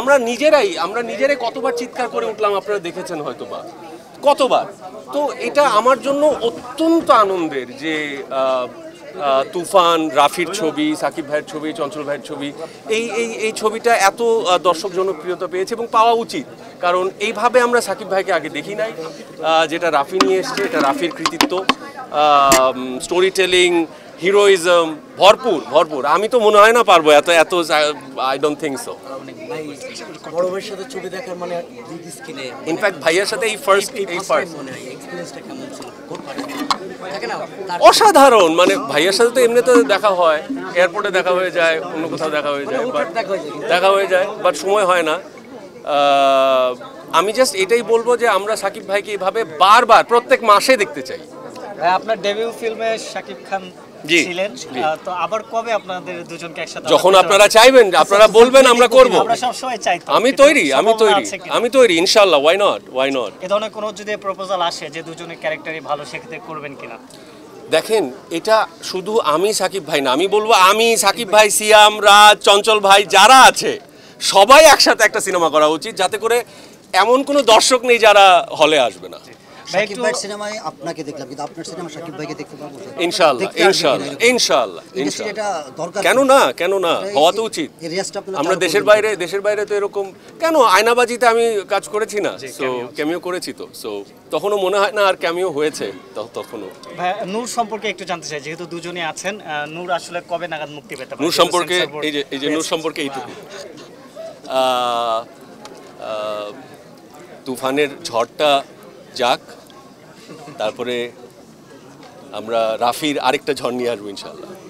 আমরা নিজেরাই আমরা নিজেরাই কতবার চিৎকার করে উঠলাম আপনারা দেখেছেন হয়তো বা কতবার তো এটা আমার জন্য অত্যন্ত আনন্দের যে তুফান রাফির ছবি সাকিব ভাইয়ের ছবি চঞ্চল ভাইয়ের ছবি এই এই এই ছবিটা এত দর্শক জনপ্রিয়তা পেয়েছে এবং পাওয়া উচিত কারণ এইভাবে আমরা সাকিব ভাইকে আগে দেখি নাই যেটা রাফি নিয়ে এসছে এটা রাফির কৃতিত্ব স্টোরি টেলিং হিরোইজম ভরপুর ভরপুর আমি তো মনে হয় না পারবো এত এত I don't think so in fact ভাইয়ের সাথে মানে এই ফার্স্ট এই ফার্স্ট অসাধারণ মানে ভাইয়ের সাথে তো এমনিতে দেখা হয় এয়ারপোর্টে দেখা হয়ে যায় অন্য কোথাও দেখা হয়ে যায় বাট মানে দেখা হয়ে যায় বাট সময় হয় না আমি জাস্ট এটাই বলবো যে আমরা সাকিব ভাইকে এইভাবে বারবার প্রত্যেক মাসে দেখতে চাই আপনার ডেবিউ ফিল্মে শাকিব খান ছিলেন তো আবার কবে আপনাদের দুজনকে একসাথে যখন আপনারা চাইবেন আপনারা আচ্ছা, বলবেন আমরা আচ্ছা, করব আমরা সব সময় চাই আমি তৈরি আমি তৈরি আমি তৈরি ইনশাআল্লাহ ওয়াই নট ওয়াই নট এ ধরনের কোনো যদি প্রপোজাল আসে যে দুজনের ক্যারেক্টারই ভালো সেক্ষেত্রে করবেন কিনা দেখেন এটা শুধু আমি সাকিব ভাই না আমি বলবো আমি সাকিব ভাই সিয়াম রাজ চঞ্চল ভাই যারা আছে সবাই একসাথে একটা সিনেমা করা উচিত যাতে করে এমন কোনো দর্শক নেই যারা হলে আসবে না কেন না কেন না হওয়া তো উচিত আমরা দেশের বাইরে দেশের বাইরে তো এরকম কেন আয়নাবাজিতে আমি কাজ করেছি না সো ক্যামিও করেছি তো সো তখনও মনে হয় না আর ক্যামিও হয়েছে তখনও নূর সম্পর্কে একটু জানতে চাই যেহেতু দুজনে আছেন নূর আসলে কবে নাগাদ মুক্তি পেতে নূর সম্পর্কে এই যে এই যে নূর সম্পর্কে এইটুকু তুফানের ঝড়টা যাক তারপরে আমরা রাফির আরেকটা ঝড় নিয়ে আসবো ইনশাল্লাহ